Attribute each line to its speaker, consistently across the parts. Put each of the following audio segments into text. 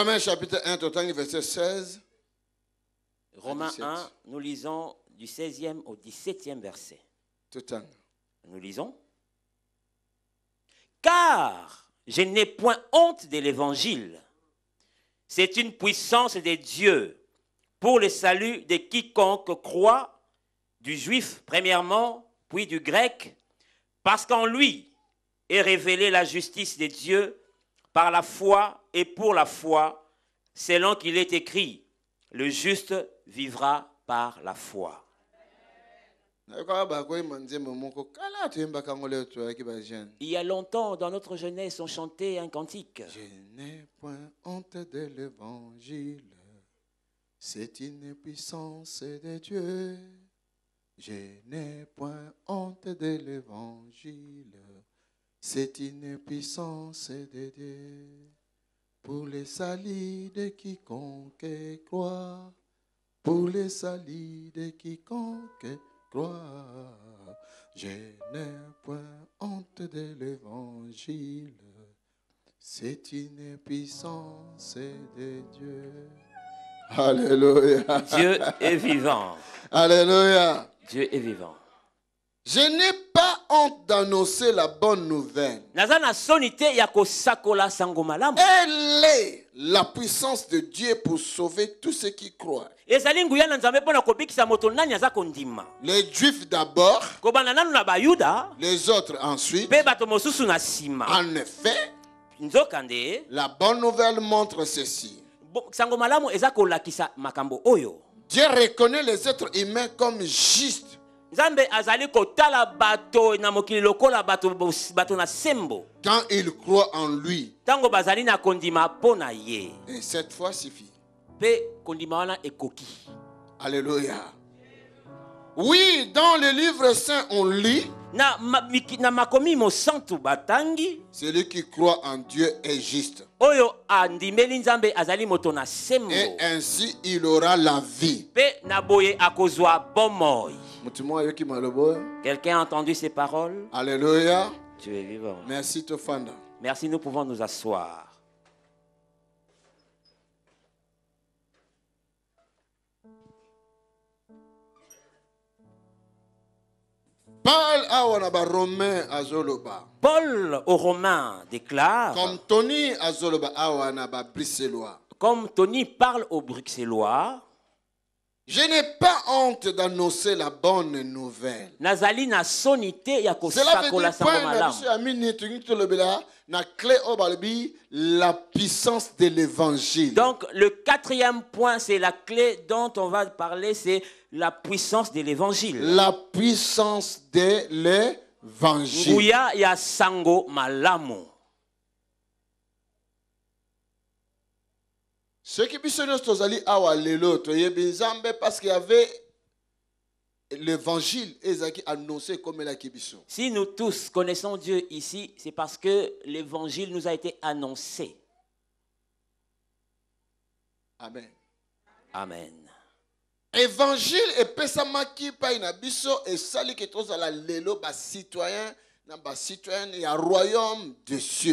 Speaker 1: Romains chapitre 1, verset 16.
Speaker 2: Romains 1,
Speaker 1: nous lisons du 16e au 17e verset. Total. Nous lisons. Car je n'ai point honte de l'évangile. C'est une puissance de Dieu pour le salut de quiconque croit, du juif premièrement, puis du grec, parce qu'en lui est révélée la justice de Dieu par la foi et pour la foi, selon qu'il est écrit, le juste vivra par la foi. Il y a longtemps, dans notre jeunesse, on chantait un cantique. Je n'ai point honte de l'évangile, c'est une puissance de Dieu. Je n'ai point honte de l'évangile, c'est une puissance de Dieu pour les salis de quiconque croit, pour les salis de quiconque croit. Je n'ai point honte de l'évangile, c'est une puissance de Dieu. Alléluia. Dieu est vivant. Alléluia. Dieu est vivant. Je n'ai pas ont d'annoncer la bonne nouvelle. Elle est la puissance de Dieu pour sauver tous ceux qui croient. Les Juifs d'abord, les autres ensuite. En effet, la bonne nouvelle montre ceci. Dieu reconnaît les êtres humains comme justes. Zambe azali tala bato na mokili lokola bato bato na sembo. Quand il croit en lui. Tango bazali na kondima po ye. Et cette fois suffit. Pe kondima ekoki. Alléluia. Oui, dans le livre saint on lit. Na na makomi mo batangi. Celui qui croit en Dieu est juste. Oyo meli nzambe azali motona sembo. Et ainsi il aura la vie. Pe naboye akozwa bomoi. Quelqu'un a entendu ces paroles Alléluia. Tu es vivant. Merci, Merci, nous pouvons nous asseoir. Paul aux Romains déclare Comme Tony parle aux Bruxellois je n'ai pas honte d'annoncer la bonne nouvelle. Nazali na sonité ya sa clé la puissance de l'évangile. Donc le quatrième point c'est la clé dont on va parler c'est la puissance de l'évangile. La puissance de l'évangile. ya sango qui biso nyonso tozali awa lelo toyebi nzambe parce qu'il y avait l'évangile ezalaki annoncé comme la biso Si nous tous connaissons Dieu ici, c'est parce que l'évangile nous a été annoncé. amen Amen. évangile epesamaki epai qui biso à la tozala lelo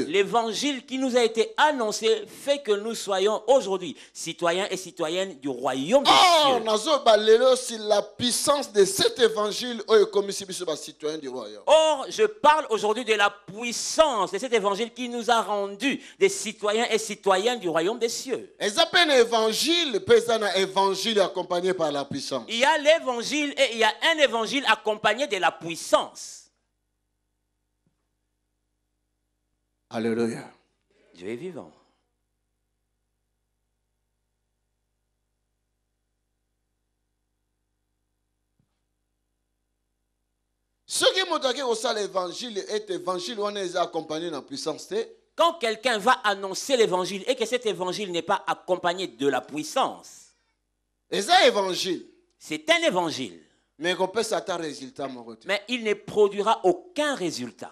Speaker 1: L'évangile qui nous a été annoncé fait que nous soyons aujourd'hui citoyens et citoyennes du royaume des ah, Or, la puissance de cet évangile oh, du royaume. Or, je parle aujourd'hui de la puissance de cet évangile qui nous a rendus des citoyens et citoyennes du royaume des cieux. évangile, évangile accompagné par la puissance. Il y a l'évangile et il y a un évangile accompagné de la puissance. Alléluia. Dieu est vivant. Ceux qui m'ont dit que l'évangile est évangile, on est accompagné accompagnés dans la puissance. Quand quelqu'un va annoncer l'évangile et que cet évangile n'est pas accompagné de la puissance, c'est un évangile. C'est un évangile. Mais il ne produira aucun résultat.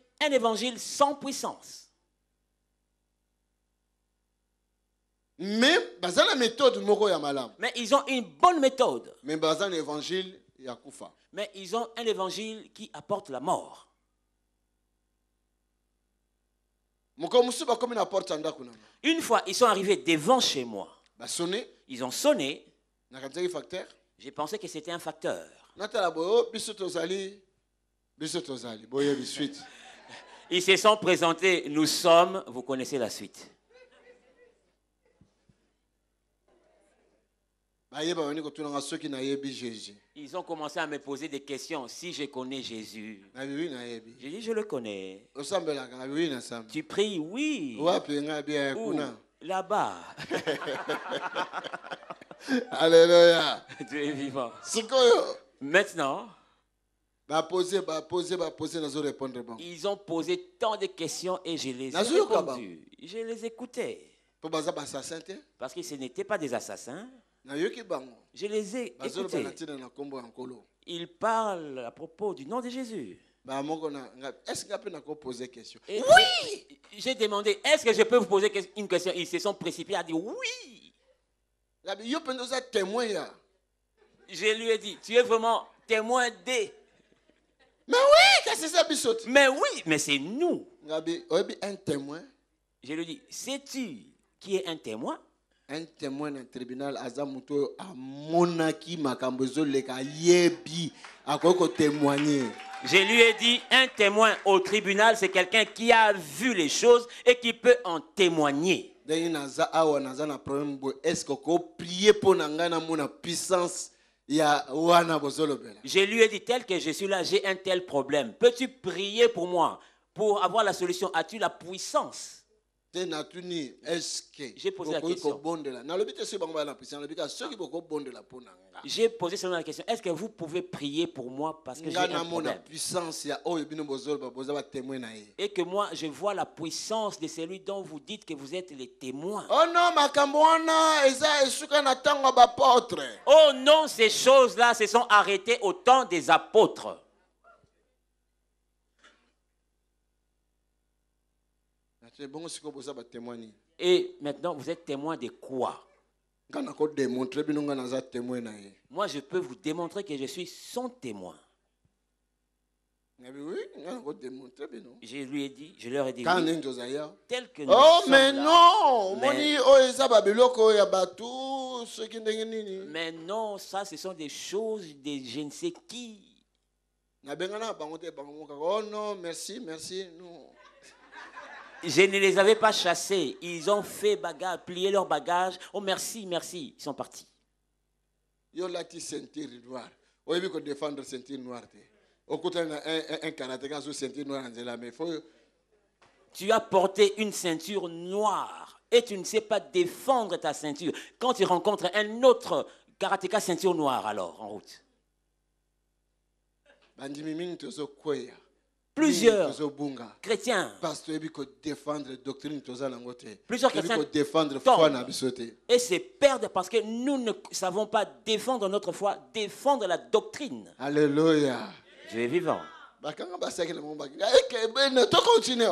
Speaker 1: un évangile sans puissance. Mais, la méthode Mais ils ont une bonne méthode. Mais évangile Mais ils ont un évangile qui apporte la mort. Une fois, ils sont arrivés devant chez moi. Ils ont sonné. J'ai pensé que c'était un facteur. Ils se sont présentés, nous sommes, vous connaissez la suite. Ils ont commencé à me poser des questions. Si je connais Jésus, j'ai dit, je le connais. Tu pries, oui. Hein, là-bas. Alléluia. Tu es vivant. Maintenant, ils ont posé tant de questions et je les ai répondues. Je les écoutais. Parce que ce n'étaient pas des assassins. Je les ai écoutés. Ils parlent à propos du nom de Jésus. Est-ce que poser question Oui J'ai demandé, est-ce que je peux vous poser une question Ils se sont précipités à dire oui. Je lui ai dit, tu es vraiment témoin des... Mais oui, qu'est-ce que c'est bissote? Mais oui, mais c'est nous. un témoin. Je lui dis, sais-tu qui est un témoin? Un témoin d'un tribunal, Azamuto, à Monaki, Makambozo, Leka, Yebi, à quoi témoigner? Je lui ai dit, un témoin au tribunal, c'est quelqu'un qui a vu les choses et qui peut en témoigner. Est-ce qu'on peut prier pour puissance? Je lui ai dit tel que je suis là, j'ai un tel problème. Peux-tu prier pour moi pour avoir la solution As-tu la puissance j'ai posé la question. Ah. J'ai posé question. Est-ce que vous pouvez prier pour moi parce que j'ai un problème? Et que moi, je vois la puissance de celui dont vous dites que vous êtes les témoins. Oh non, oh ces choses-là se sont arrêtées au temps des apôtres. Et maintenant, vous êtes témoin de quoi Moi, je peux vous démontrer que je suis son témoin. Je lui ai dit, je leur ai dit, tel que nous Oh, mais non oh, mais, non, ça, ce sont des choses de je ne sais qui. Oh non, merci, merci, non. Je ne les avais pas chassés. Ils ont fait bagage, plié leur bagages. Oh merci, merci. Ils sont partis. tu as porté une ceinture noire et tu ne sais pas défendre ta ceinture. Quand tu rencontres un autre karatéka ceinture noire alors en route
Speaker 2: plusieurs
Speaker 1: chrétiens plusieurs chrétiens et c'est perdre parce que nous ne savons pas défendre notre foi défendre la doctrine alléluia Dieu est vivant eh,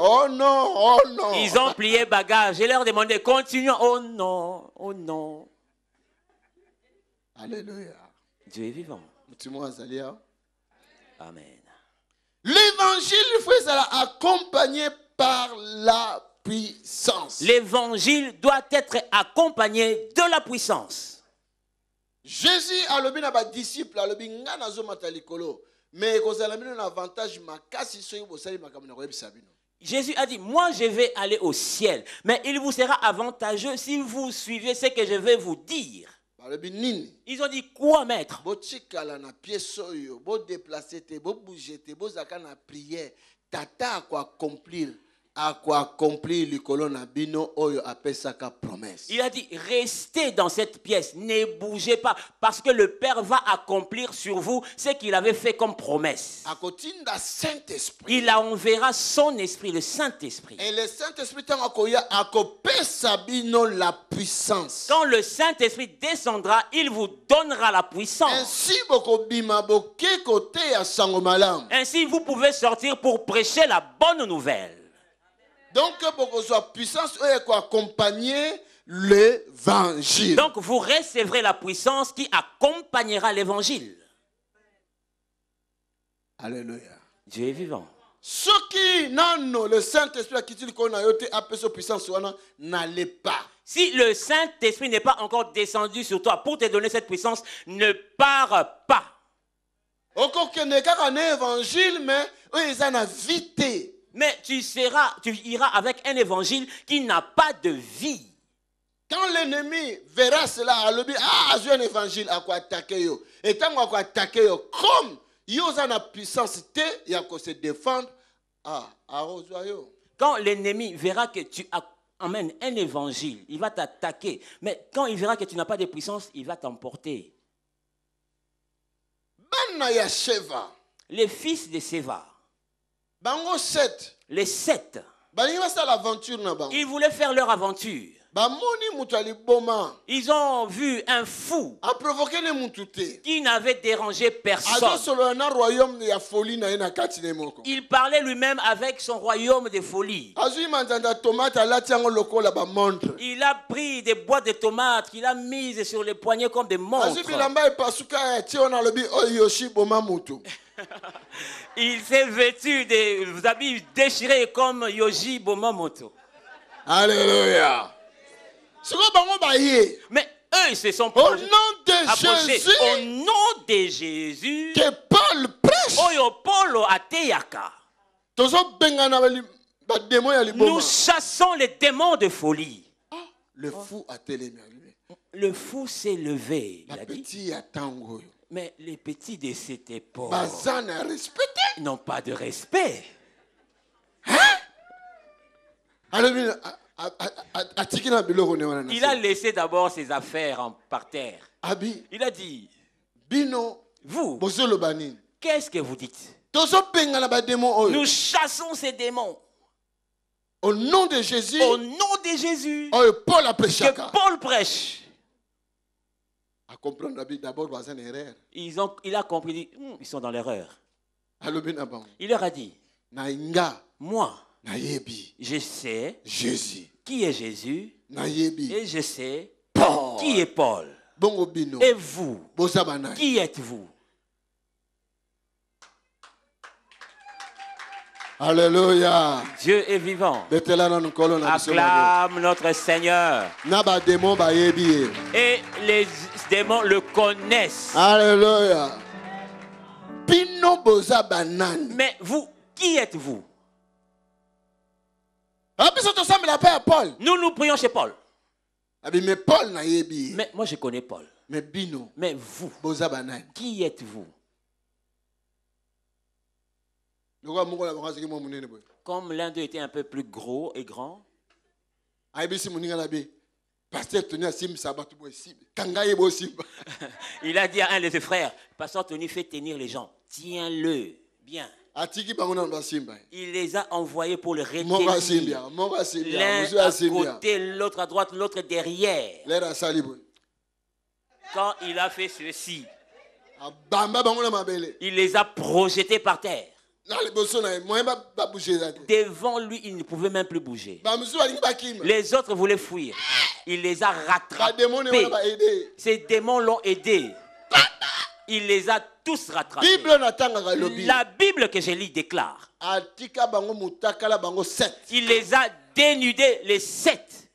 Speaker 1: Oh non, oh non. Ils ont plié bagage. Je leur demandé, continuons. Oh non, oh non. Alléluia. Dieu est vivant. Amen. L'évangile, frère, sera accompagné par la puissance. L'évangile doit être accompagné de la puissance. Jésus a le bien ba disciple le bien na zo matalikolo mais kozala a un avantage vous soyi ma makambo web sabino. Jésus a dit, moi je vais aller au ciel, mais il vous sera avantageux si vous suivez ce que je vais vous dire. Ils ont dit quoi, maître Tata quoi accomplir il a dit, restez dans cette pièce, ne bougez pas, parce que le Père va accomplir sur vous ce qu'il avait fait comme promesse. Il enverra son esprit, le Saint-Esprit. Et le saint la puissance. Quand le Saint-Esprit descendra, il vous donnera la puissance. Ainsi, vous pouvez sortir pour prêcher la bonne nouvelle. Donc, pour que puissance, accompagner l'évangile. Donc, vous recevrez la puissance qui accompagnera l'évangile. Alléluia. Dieu est vivant. Ce qui, pas le Saint-Esprit qui dit qu'on a été appelé puissance, n'allez pas. Si le Saint-Esprit n'est pas encore descendu sur toi pour te donner cette puissance, ne pars pas. Encore que n'est qu'un évangile, mais eux, ils en ont invité mais tu seras, tu iras avec un évangile qui n'a pas de vie. Quand l'ennemi verra cela, à l'objet, ah, j'ai un évangile à quoi attaquer yo. Et tant qu'on attaquer yo, comme y a une puissance, il y a se défendre, ah, à Quand l'ennemi verra que tu amènes un évangile, il va t'attaquer. Mais quand il verra que tu n'as pas de puissance, il va t'emporter. Les fils de Seva. Bango 7, le 7. Ba niwa sala aventure na bango. Il voulait faire leur aventure. Ba moni mutali boma. Ils ont vu un fou. A provoquer les mututé. Qui n'avait dérangé personne. Aje sur le unar royaume ya folie na enaka ti nemoko. Il parlait lui-même avec son royaume de folie. Azu mandanda tomate ala tiango lokola ba montre. Il a pris des boîtes de tomates qu'il a mises sur les poignets comme des monstres. Azu bi lamba e pasuka e ti onar le bi oh, yoshi boma mutu. Il s'est vêtu des habits déchirés comme Yoji Bomamoto. Alléluia. Mais eux, ils se sont Au nom de Jésus. Au nom de Jésus. Que Paul prêche. Oyo Paul ateyaka. Nous chassons les démons de folie. le fou a télémé. Le fou s'est levé. La il a dit. Mais les petits de cette époque bah, n'ont pas de respect. Hein? Il a laissé d'abord ses affaires par terre. Il a dit Vous, qu'est-ce que vous dites Nous chassons ces démons. Au nom de Jésus. Au nom de Jésus. Que Paul prêche comprendre d'abord Ils ont, il a compris, hmm, ils sont dans l'erreur. Il leur a dit, moi, je sais Jésus. qui est Jésus et je sais qui est Paul. Et vous, qui êtes-vous Alléluia. Dieu est vivant. Acclame notre Seigneur. Bah, et les démons le connaissent. Alléluia. Mais vous, qui êtes-vous ah, Nous, nous prions chez Paul. Ah, mais moi, je connais Paul. Mais bino. Mais vous, Qui êtes-vous Comme l'un d'eux était un peu plus gros et grand. Ah, Il a dit à un de ses frères, Pasteur Tony fait tenir les gens. Tiens-le bien. Hein? Il les a envoyés pour le retenir. Hein. Hein. L'un à côté, l'autre à droite, l'autre derrière. Quand il a fait ceci, il les a projetés par terre. Devant lui, il ne pouvait même plus bouger. Bah, les autres voulaient fuir. Il les a rattrapés. Bah, Ces démons l'ont aidé. Il les a tous rattrapés. La Bible que je lis déclare. Ah, il les a dénudés les sept.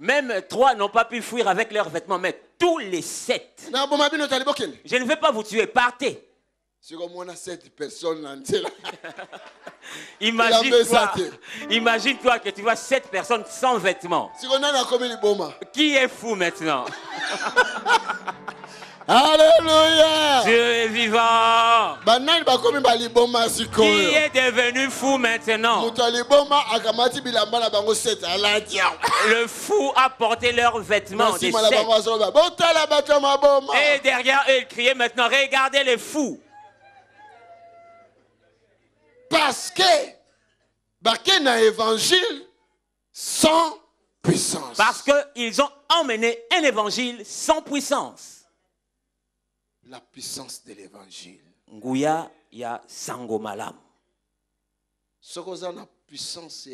Speaker 1: Même trois n'ont pas pu fuir avec leurs vêtements, mais tous les sept. Je ne veux pas vous tuer, partez. Imagine-toi imagine -toi que tu vois sept personnes sans vêtements. Qui est fou maintenant Alléluia. Dieu est vivant. Bah, Qui est devenu fou maintenant? Le fou a porté leurs vêtements. Et derrière eux, ils criaient maintenant, regardez les fous. Parce que, parce bah, que sans puissance. Parce qu'ils ont emmené un évangile sans puissance la puissance de l'évangile. Nguya ya sango Sokoza la puissance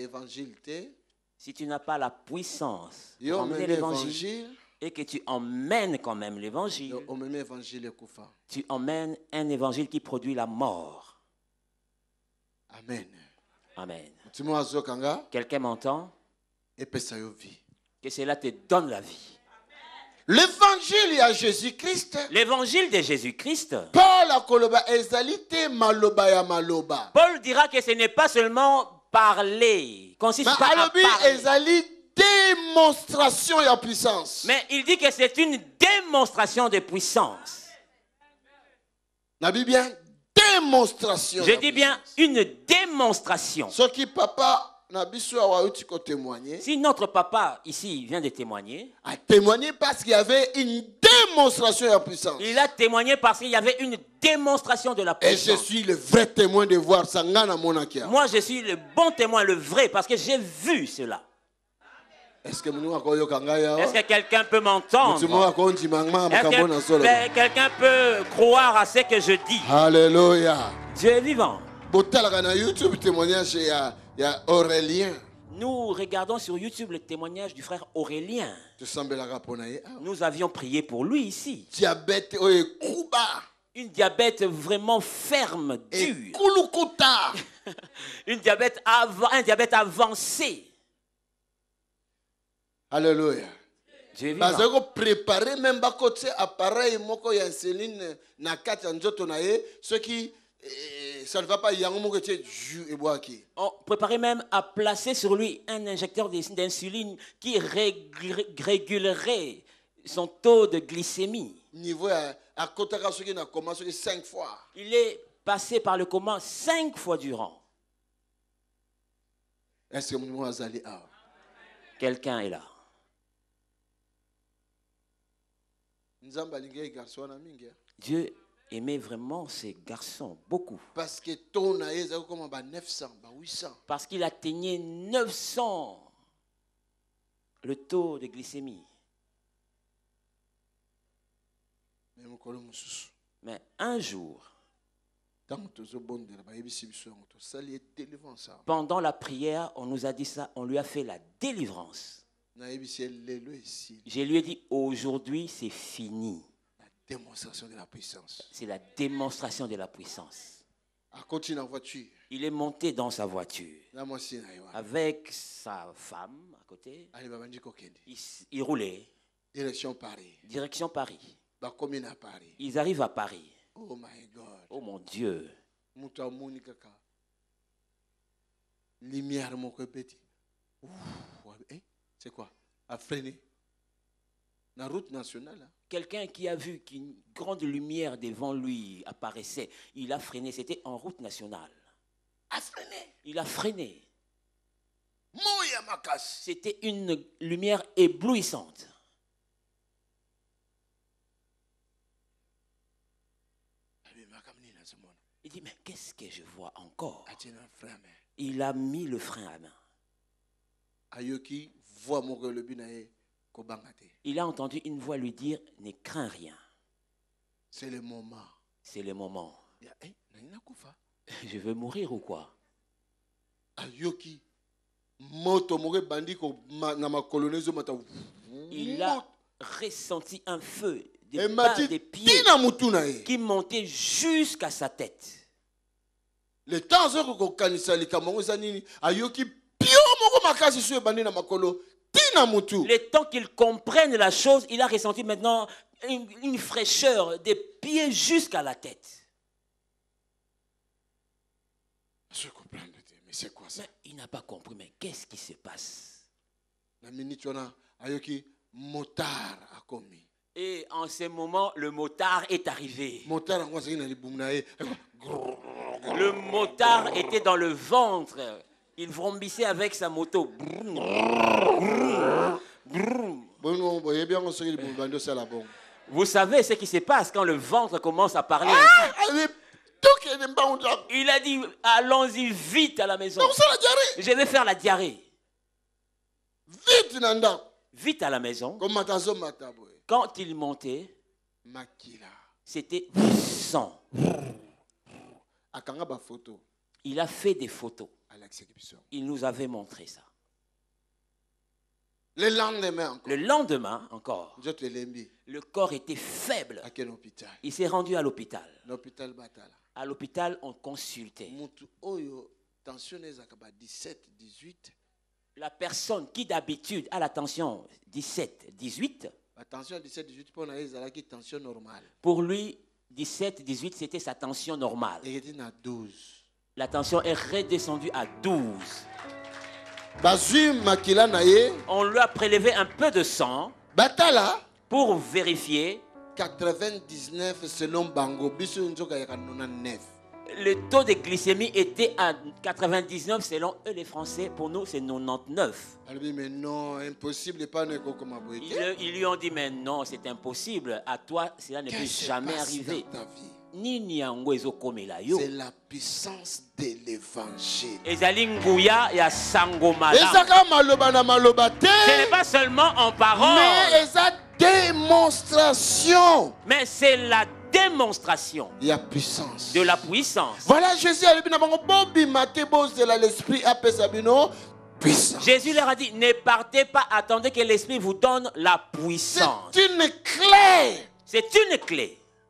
Speaker 1: si tu n'as pas la puissance de l'évangile et que tu emmènes quand même l'évangile, tu emmènes un évangile qui produit la mort. Amen. Amen. Quelqu'un m'entend? Que cela te donne la vie. L'évangile à Jésus-Christ. L'évangile de Jésus-Christ. Paul dira que ce n'est pas seulement parler, consiste pas à démonstration puissance. Mais il dit que c'est une démonstration de puissance. La Bible démonstration. Je dis bien une démonstration. Ce qui papa si notre papa ici vient de témoigner, a témoigné parce qu'il y avait une démonstration de Il a témoigné parce qu'il y avait une démonstration de la puissance. Et je suis le vrai témoin de voir ça. Moi, je suis le bon témoin, le vrai, parce que j'ai vu cela. Est-ce que, quelqu'un peut m'entendre que quelqu'un peut croire à ce que je dis Alléluia. Dieu est vivant youtube témoignage aurélien nous regardons sur YouTube le témoignage du frère Aurélien. Hein? Nous avions prié pour lui ici. diabète oh, Une diabète vraiment ferme, dure. Une diabète un diabète avancé. Alléluia. que préparé, même côté, appareil moko ya Céline, na ceux qui eh, ça ne va pas. On préparait même à placer sur lui un injecteur d'insuline qui régulerait son taux de glycémie. Euh, il est passé par le coma cinq fois durant. Quelqu'un est là. Hein. Dieu aimait vraiment ces garçons, beaucoup. Parce que ton 900, bah Parce qu'il atteignait 900 le taux de glycémie. Mais un jour, pendant la prière, on nous a dit ça, on lui a fait la délivrance. Je lui ai dit, aujourd'hui, c'est fini. C'est la démonstration de la puissance. Il est monté dans sa voiture avec sa femme à côté. Il, roulait. Direction Paris. Direction Paris. Bah, Ils arrivent à Paris. Oh, oh mon Dieu. Hein? C'est quoi? A freiner. La route nationale. Hein. Quelqu'un qui a vu qu'une grande lumière devant lui apparaissait, il a freiné. C'était en route nationale. A freiné. Il a freiné. C'était une lumière éblouissante. Il dit, mais qu'est-ce que je vois encore ah, Il a mis le frein à main. Ayoki, mon le il a entendu une voix lui dire, ne crains rien. C'est le moment. C'est le moment. Eh, Je veux mourir ou quoi Il a ressenti un feu des, pieds qui montait jusqu'à sa tête. Le le temps qu'il comprenne la chose, il a ressenti maintenant une, fraîcheur des pieds jusqu'à la tête. c'est quoi ça Il n'a pas compris, mais qu'est-ce qui se passe motard a commis. et en ce moment, le motard est arrivé. Le motard était dans le ventre. Il vrombissait avec sa moto. Vous savez ce qui se passe quand le ventre commence à parler. Il a dit, allons-y vite à la maison. Je vais faire la diarrhée. Vite, Vite à la maison. Quand il montait, c'était sang. Il a fait des photos. Il nous avait montré ça. Le lendemain encore. Le corps était faible. Il s'est rendu à l'hôpital. À l'hôpital, on consultait. La personne qui d'habitude a la tension 17, 18. Pour lui, 17, 18 c'était sa tension normale. La tension est redescendue à 12. On lui a prélevé un peu de sang pour vérifier. 99 selon Bango, le taux de glycémie était à 99 selon eux les Français. Pour nous, c'est 99. mais non, impossible. Ils, lui ont dit, mais non, c'est impossible. À toi, cela ne peut jamais arriver. C'est la puissance de l'évangile. Ce n'est pas seulement en parole. Mais démonstration. Mais c'est la démonstration. Il y a puissance. De la puissance. Voilà Jésus l'esprit Puissance. Jésus leur a dit, ne partez pas, attendez que l'Esprit vous donne la puissance. C'est une clé. C'est une clé.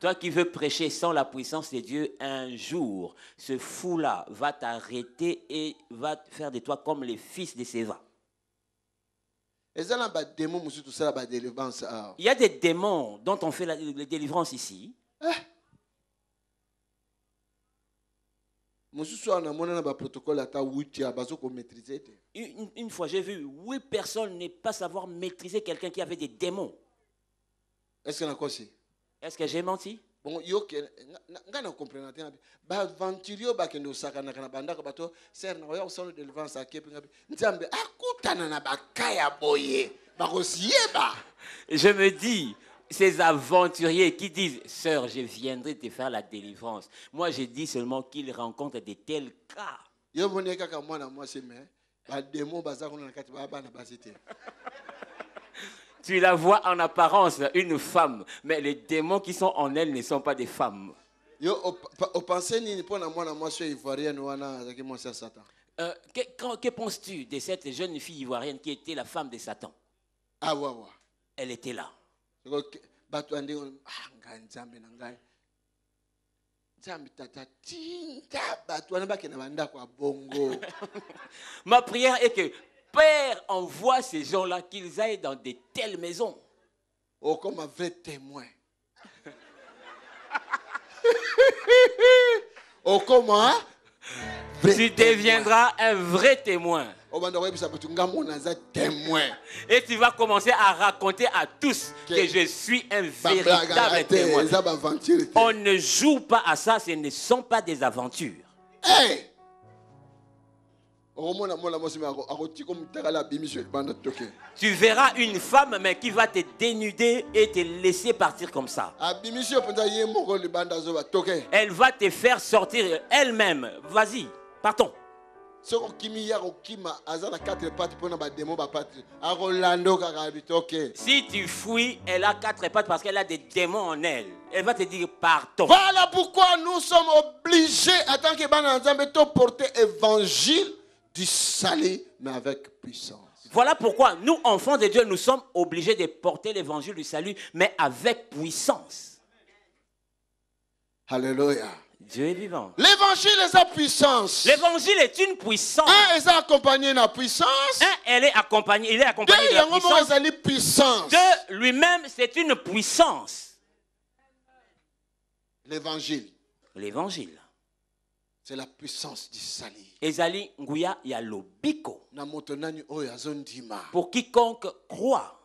Speaker 1: Toi qui veux prêcher sans la puissance de Dieu, un jour, ce fou-là va t'arrêter et va faire de toi comme les fils de Séva. Euh? Il y a des démons dont on fait la, délivrance ici. Eh? Une, une fois, j'ai vu huit personnes ne pas savoir maîtriser quelqu'un qui avait des démons. Est-ce qu'on a est-ce que j'ai menti? Bon, yo que, ngai nakomprena te nabi baaventurier bakende kosakana na bandako bato ser na oya la délivrance à mpe ngabi nzambe akutana na bakaya boye kosiyeba. je me dis ces aventuriers qui disent sœur je viendrai te faire la délivrance moi je dis seulement qu'ils rencontrent de tels cas yo moni kaka mwana mwasi me bademo baza kuna na kati baya bana basi tu la vois en apparence une femme, mais les démons qui sont en elle ne sont pas des femmes. Euh, que, penses-tu de cette jeune fille ivoirienne qui était la femme de Satan ah, ouais. Elle était là. Ma prière est que Père, envoie ces gens-là qu'ils aillent dans de telles maisons. Oh, comme un vrai témoin. oh, comment hein? Tu deviendras un vrai oh, bah, témoin. Et tu vas commencer à raconter à tous que je suis un véritable témoin. On ne joue pas à ça, ce ne sont pas des aventures. Tu verras une femme mais qui va te dénuder et te laisser partir comme ça. Elle va te faire sortir elle-même. Vas-y, partons. Si tu fuis, elle a quatre pattes parce qu'elle a des démons en elle. Elle va te dire partons. Voilà pourquoi nous sommes obligés, à tant que porter évangile du salut, mais avec puissance. Voilà pourquoi nous, enfants de Dieu, nous sommes obligés de porter l'évangile du salut, mais avec puissance. Alléluia. Dieu est vivant. L'évangile est sa puissance. L'évangile est une puissance. Un est accompagné de la puissance. Un, elle est accompagnée, il est accompagné de la puissance. Dieu lui-même, c'est une puissance. L'évangile. L'évangile. C'est la puissance du salut. Ezali nguya ya lobiko. Na motonani oyo Pour quiconque croit.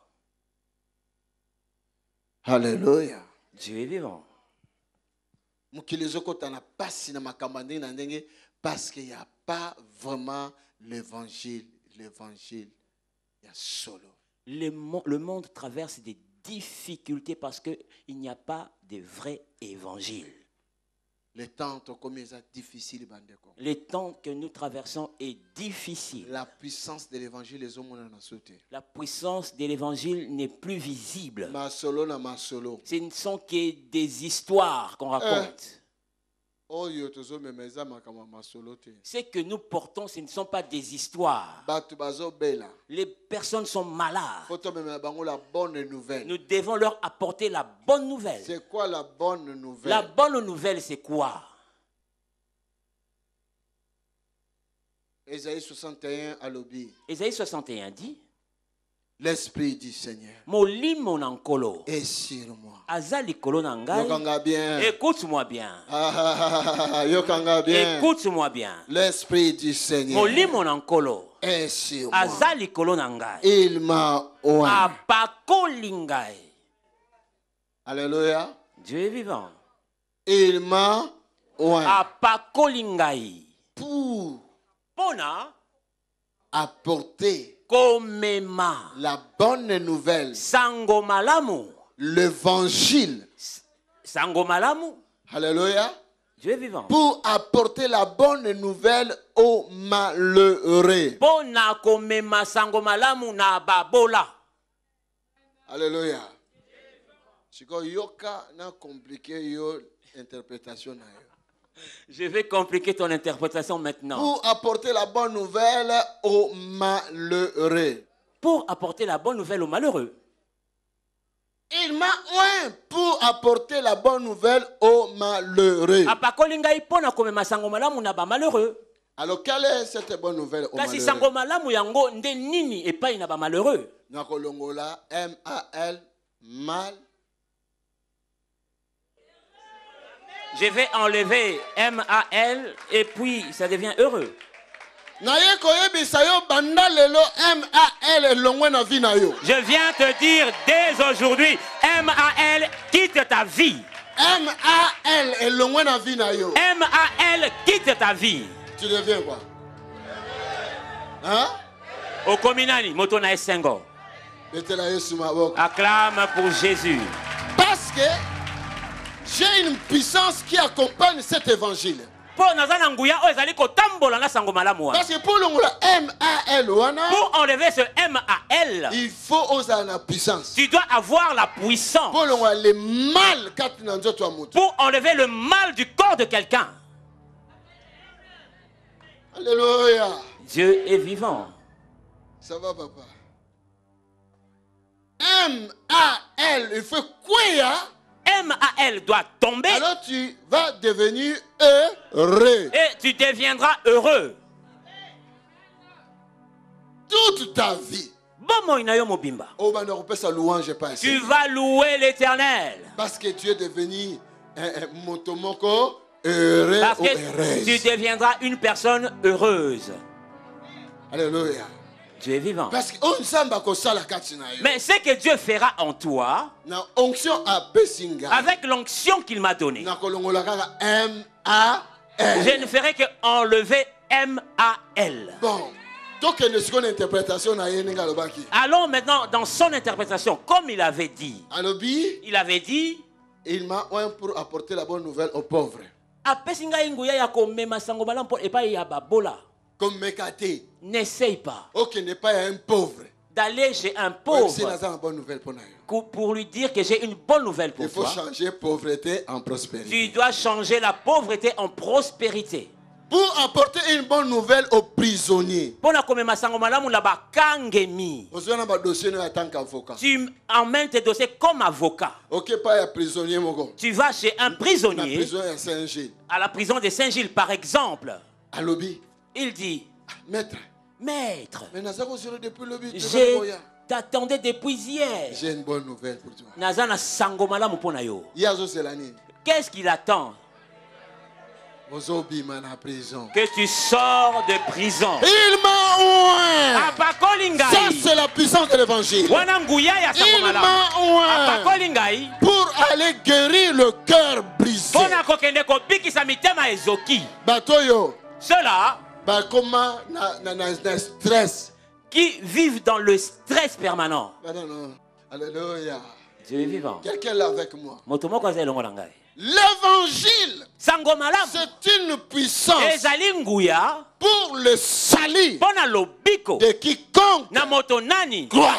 Speaker 1: Alléluia. Dieu est vivant. Mokili na na makambo ndenge parce qu'il n'y a pas vraiment l'évangile, l'évangile ya solo. Le, le monde traverse des difficultés parce qu'il n'y a pas de vrai évangile. Le temps que nous traversons est difficile. La puissance de l'évangile La puissance de l'évangile n'est plus visible. Ce ne sont que des histoires qu'on raconte. Hein? Ce que nous portons, ce ne sont pas des histoires. Les personnes sont malades. Nous devons leur apporter la bonne nouvelle. C'est quoi la bonne nouvelle La bonne nouvelle, c'est quoi Esaïe 61 à Ésaïe 61 dit L'Esprit du Seigneur. Molimo nankolo. Et sur moi. Azali kolonangai. Yokanga bien. Écoute-moi bien. Ah, ah, ah, yokanga bien. Écoute-moi bien. L'Esprit du Seigneur. Molimo nankolo. Et sur moi. Azali kolonangai. Il m'a oint. Apakolingai. Alléluia. Dieu est vivant. Il m'a oint. Apakolingai. Pour. Pona. Apporter la bonne nouvelle sango l'évangile sango malamu Alléluia. Dieu est vivant. Pour apporter la bonne nouvelle aux malheureux. Alléluia. sikoyo yoka na yo interprétation na je vais compliquer ton interprétation maintenant. Pour apporter la bonne nouvelle aux malheureux. Pour apporter la bonne nouvelle aux malheureux. Il m'a oint pour apporter la bonne nouvelle aux malheureux. Ah, Alors quelle est cette bonne nouvelle aux malheureux? yango nini mal Je vais enlever M-A-L et puis ça devient heureux. Je viens te dire dès aujourd'hui, M-A-L quitte ta vie. M-A-L m quitte ta vie. Tu deviens quoi Hein Au Acclame pour Jésus. Parce que j'ai une puissance qui accompagne cet évangile. Parce que pour m a pour enlever ce M-A-L, il faut oser la puissance. Tu dois avoir la puissance. Pour enlever le mal du corps de quelqu'un. Alléluia. Dieu est vivant. Ça va, papa. M-A-L, il faut quoi, M à L doit tomber. Alors tu vas devenir heureux. Et tu deviendras heureux. Toute ta vie. Oh, bah, tu vas louer l'éternel. Parce que tu es devenu motomoko heureux. tu deviendras une personne heureuse. Alléluia. Tu es vivant. Parce que oh, Mais ce que Dieu fera en toi, avec l'onction qu'il m'a donnée, je ne ferai que enlever M-A-L. Bon. Allons maintenant dans son interprétation, comme il avait dit. Il avait dit. Il m'a oint pour apporter la bonne nouvelle aux pauvres. N'essaye pas. Ok, n'est pas un pauvre. D'aller chez un pauvre. Pour lui dire que j'ai une bonne nouvelle pour toi. Il faut changer pauvreté en prospérité. Tu dois changer la pauvreté en prospérité. Pour apporter une bonne nouvelle aux prisonniers. Tu emmènes tes dossiers comme avocat. Tu vas chez un prisonnier. À la prison de Saint-Gilles, par exemple. Il dit Maître, Maître, je t'attendais depuis hier. J'ai une bonne nouvelle pour toi. Nazana sango Muponayo. pona yo. Qu'est-ce qu'il attend que tu sors de prison. Il m'a oint. Ah, Ça, c'est la puissance de l'évangile. Il m'a ah, oint. Pour aller guérir le cœur brisé. Cela. Bah, Qui vivent dans le stress permanent. Bah, Alléluia. Dieu est vivant. Quelqu'un là avec moi. L'évangile, c'est une puissance pour le salut de quiconque croit.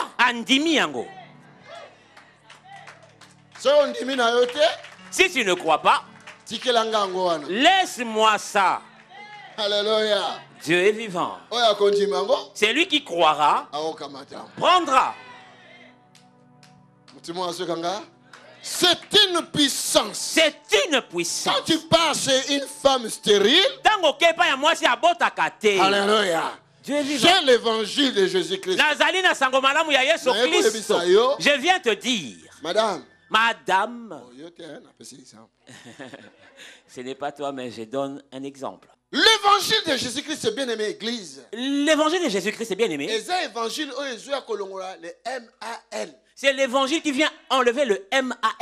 Speaker 1: Si tu ne crois pas, laisse-moi ça. Alléluia. Dieu est vivant. C'est lui qui croira, prendra. C'est une puissance. C'est une puissance. Quand tu passes une femme stérile, Alléluia. J'ai l'évangile de Jésus-Christ. Je viens te dire. Madame. Madame. Oh, Ce n'est pas toi, mais je donne un exemple. L'évangile de Jésus-Christ est bien aimé, Église. L'évangile de Jésus-Christ est bien aimé. C'est l'évangile qui vient enlever le m ah,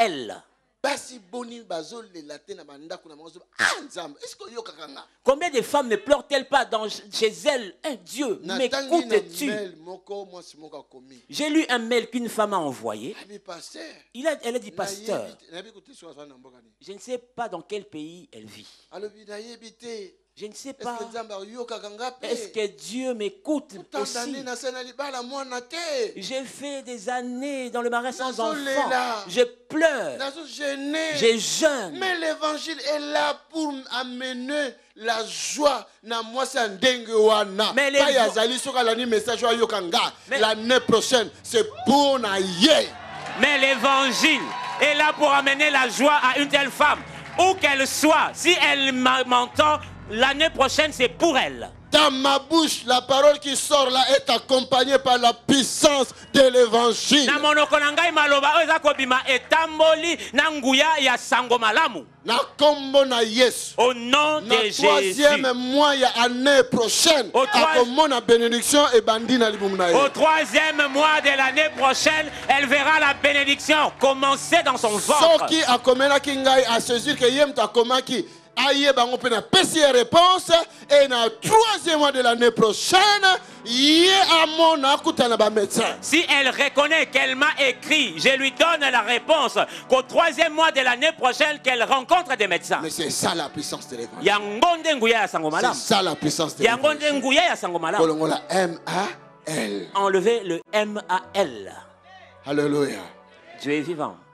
Speaker 1: Combien de femmes ne pleurent-elles pas dans, chez elles Un Dieu, m'écoutes-tu J'ai lu un mail qu'une femme a envoyé. Ah, Il elle a dit Pasteur, je ne sais pas dans quel pays elle vit. Je ne sais pas. Est-ce que Dieu m'écoute aussi J'ai fait des années dans le marais sans enfants. Je pleure. Je jeûne. Mais l'évangile est là pour amener la joie prochaine c'est pour mais l'évangile est là pour amener la joie à une telle femme où qu'elle soit si elle m'entend L'année prochaine, c'est pour elle. Dans ma bouche, la parole qui sort là est accompagnée par la puissance de l'évangile. na kombo na yesu au nom na de troisième mois de l'année prochaine la bénédiction et na libumu na au troisième mois de l'année prochaine elle verra la bénédiction commencer dans son ventre qui soki a kingai à saisir que Yem t'a akomaki aye bango peut napesi la réponse dans na troisième mois de l'année prochaine ye mon akuta na médecin. si elle reconnaît qu'elle m'a écrit je lui donne la réponse qu'au troisième mois de l'année prochaine qu'elle rencontre des médecins mais c'est ça la puissance de l'évangile nguya ya c'est ça la puissance de l'évangile. nde nguya ya sango m a l enlever le m a l alléluia Dieu est vivant